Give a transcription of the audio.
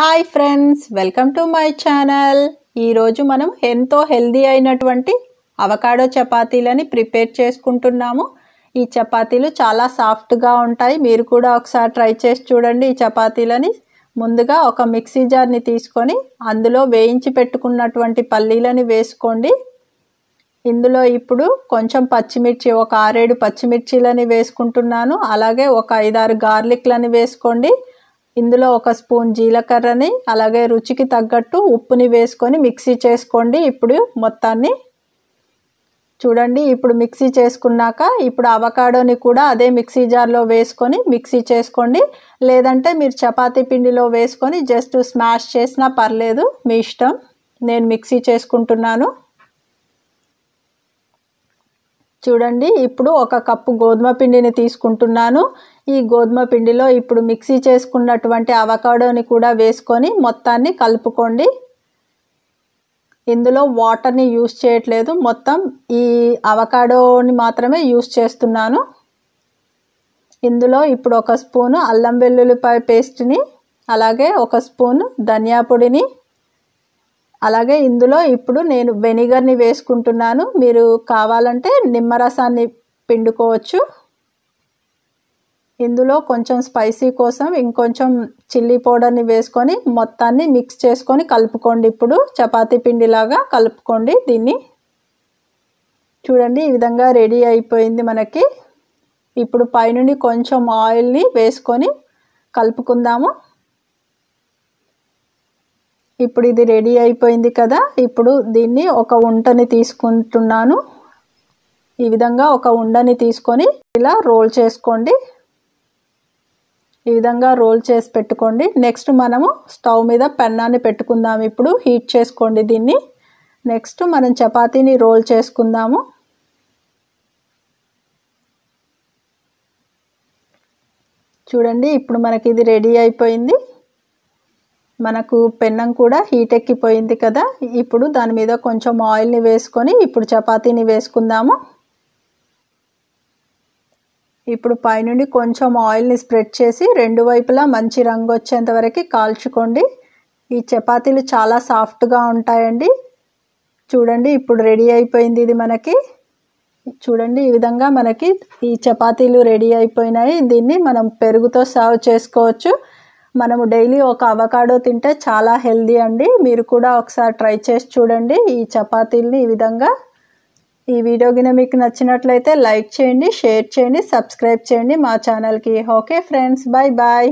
hi friends welcome to my channel ఈరోజు మనం ఎంతో హెల్దీ అయినటువంటి అవకాడో చపాతీలని ప్రిపేర్ చేసుకుంటున్నాము ఈ చపాతీలు చాలా సాఫ్ట్గా ఉంటాయి మీరు కూడా ఒకసారి ట్రై చేసి చూడండి ఈ చపాతీలని ముందుగా ఒక మిక్సీ జార్ని తీసుకొని అందులో వేయించి పెట్టుకున్నటువంటి పల్లీలని వేసుకోండి ఇందులో ఇప్పుడు కొంచెం పచ్చిమిర్చి ఒక ఆరేడు పచ్చిమిర్చీలని వేసుకుంటున్నాను అలాగే ఒక ఐదారు గార్లిక్లని వేసుకోండి ఇందులో ఒక స్పూన్ జీలకర్రని అలాగే రుచికి తగ్గట్టు ఉప్పుని వేసుకొని మిక్సీ చేసుకోండి ఇప్పుడు మొత్తాన్ని చూడండి ఇప్పుడు మిక్సీ చేసుకున్నాక ఇప్పుడు అవకాడోని కూడా అదే మిక్సీ జార్లో వేసుకొని మిక్సీ చేసుకోండి లేదంటే మీరు చపాతీ పిండిలో వేసుకొని జస్ట్ స్మాష్ చేసినా పర్లేదు మీ ఇష్టం నేను మిక్సీ చేసుకుంటున్నాను చూడండి ఇప్పుడు ఒక కప్పు గోధుమ పిండిని తీసుకుంటున్నాను ఈ గోధుమ పిండిలో ఇప్పుడు మిక్సీ చేసుకున్నటువంటి అవకాడోని కూడా వేసుకొని మొత్తాన్ని కలుపుకోండి ఇందులో వాటర్ని యూస్ చేయట్లేదు మొత్తం ఈ అవకాడోని మాత్రమే యూస్ చేస్తున్నాను ఇందులో ఇప్పుడు ఒక స్పూను అల్లం వెల్లుల్లిపాయ పేస్ట్ని అలాగే ఒక స్పూను ధనియా పొడిని అలాగే ఇందులో ఇప్పుడు నేను వెనిగర్ని వేసుకుంటున్నాను మీరు కావాలంటే నిమ్మరసాన్ని పిండుకోవచ్చు ఇందులో కొంచెం స్పైసీ కోసం ఇంకొంచెం చిల్లీ పౌడర్ని వేసుకొని మొత్తాన్ని మిక్స్ చేసుకొని కలుపుకోండి ఇప్పుడు చపాతి పిండిలాగా కలుపుకోండి దీన్ని చూడండి ఈ విధంగా రెడీ అయిపోయింది మనకి ఇప్పుడు పైనుండి కొంచెం ఆయిల్ని వేసుకొని కలుపుకుందాము ఇప్పుడు ఇది రెడీ అయిపోయింది కదా ఇప్పుడు దీన్ని ఒక ఉంటని తీసుకుంటున్నాను ఈ విధంగా ఒక ఉండని తీసుకొని ఇలా రోల్ చేసుకోండి ఈ విధంగా రోల్ చేసి పెట్టుకోండి నెక్స్ట్ మనము స్టవ్ మీద పెన్నాన్ని పెట్టుకుందాము ఇప్పుడు హీట్ చేసుకోండి దీన్ని నెక్స్ట్ మనం చపాతీని రోల్ చేసుకుందాము చూడండి ఇప్పుడు మనకి ఇది రెడీ అయిపోయింది మనకు పెన్నం కూడా హీట్ ఎక్కిపోయింది కదా ఇప్పుడు దాని మీద కొంచెం ఆయిల్ని వేసుకొని ఇప్పుడు చపాతీని వేసుకుందాము ఇప్పుడు పైనుండి కొంచెం ఆయిల్ని స్ప్రెడ్ చేసి రెండు వైపులా మంచి రంగు వచ్చేంత వరకు కాల్చుకోండి ఈ చపాతీలు చాలా సాఫ్ట్గా ఉంటాయండి చూడండి ఇప్పుడు రెడీ అయిపోయింది ఇది మనకి చూడండి ఈ విధంగా మనకి ఈ చపాతీలు రెడీ అయిపోయినాయి దీన్ని మనం పెరుగుతో సర్వ్ చేసుకోవచ్చు మనము డైలీ ఒక అవకాడో తింటే చాలా హెల్దీ అండి మీరు కూడా ఒకసారి ట్రై చేసి చూడండి ఈ చపాతీల్ని ఈ విధంగా ఈ వీడియో కింద మీకు నచ్చినట్లయితే లైక్ చేయండి షేర్ చేయండి సబ్స్క్రైబ్ చేయండి మా ఛానల్కి ఓకే ఫ్రెండ్స్ బాయ్ బాయ్